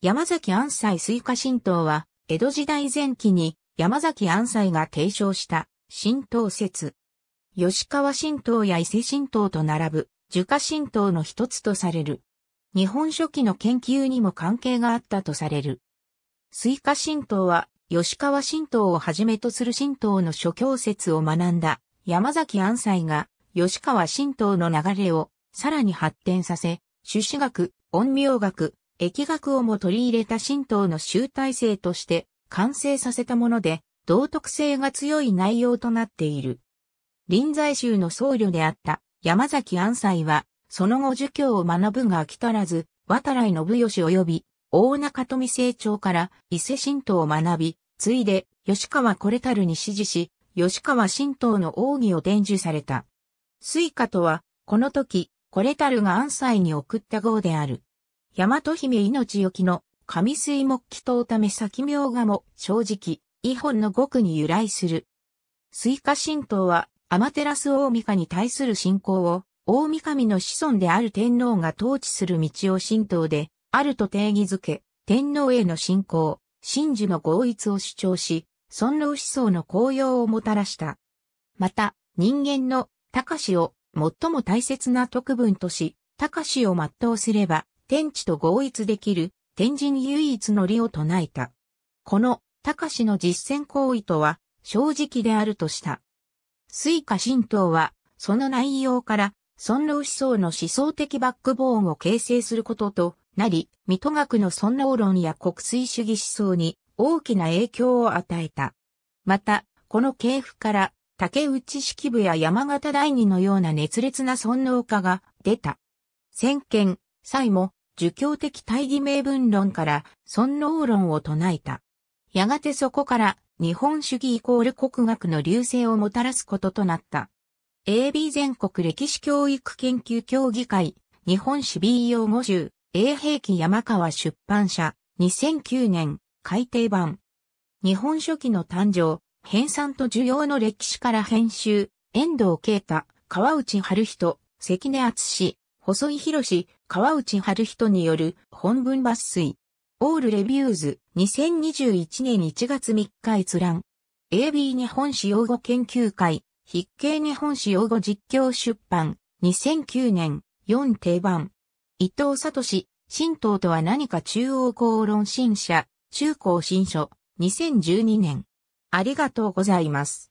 山崎安西水化神道は、江戸時代前期に山崎安西が提唱した神道説。吉川神道や伊勢神道と並ぶ樹家神道の一つとされる。日本初期の研究にも関係があったとされる。水化神道は、吉川神道をはじめとする神道の諸教説を学んだ山崎安西が吉川神道の流れをさらに発展させ、朱子学、陰陽学、疫学をも取り入れた神道の集大成として完成させたもので、道徳性が強い内容となっている。臨済宗の僧侶であった山崎安西は、その後儒教を学ぶが飽き足らず、渡来信義及び大中富成長から伊勢神道を学び、ついで吉川これたるに指示し、吉川神道の奥義を伝授された。水下とは、この時、これたるが安西に送った号である。大和姫命よきの神水木祈祷ため先名画も正直、異本の極に由来する。水化神道は、アマテラス大神に対する信仰を、大神の子孫である天皇が統治する道を神道で、あると定義づけ、天皇への信仰、神樹の合一を主張し、尊老思想の高揚をもたらした。また、人間の高を最も大切な特分とし、高を全うすれば、天地と合一できる天人唯一の理を唱えた。この隆の実践行為とは正直であるとした。水下神道はその内容から尊老思想の思想的バックボーンを形成することとなり、水戸学の尊老論や国粋主義思想に大きな影響を与えた。また、この系譜から竹内式部や山形第二のような熱烈な尊老家が出た。先見、際も儒教的大義名分論から尊王論を唱えた。やがてそこから日本主義イコール国学の流星をもたらすこととなった。AB 全国歴史教育研究協議会、日本史 B 用語集、A 兵器山川出版社、2009年、改訂版。日本書紀の誕生、編纂と需要の歴史から編集、遠藤啓太、川内春人、関根厚史、細井博士、川内春人による本文抜粋。オールレビューズ2021年1月3日閲覧。AB 日本史用語研究会、筆記日本史用語実況出版、2009年、4定番。伊藤聡、神道とは何か中央公論新社、中高新書、2012年。ありがとうございます。